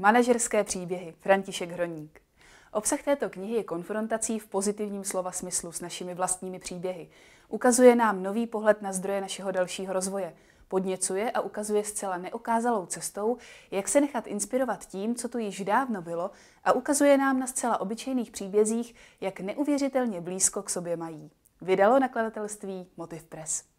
Manažerské příběhy František Hroník. Obsah této knihy je konfrontací v pozitivním slova smyslu s našimi vlastními příběhy. Ukazuje nám nový pohled na zdroje našeho dalšího rozvoje. Podněcuje a ukazuje zcela neokázalou cestou, jak se nechat inspirovat tím, co tu již dávno bylo, a ukazuje nám na zcela obyčejných příbězích, jak neuvěřitelně blízko k sobě mají. Vydalo nakladatelství Motiv Press.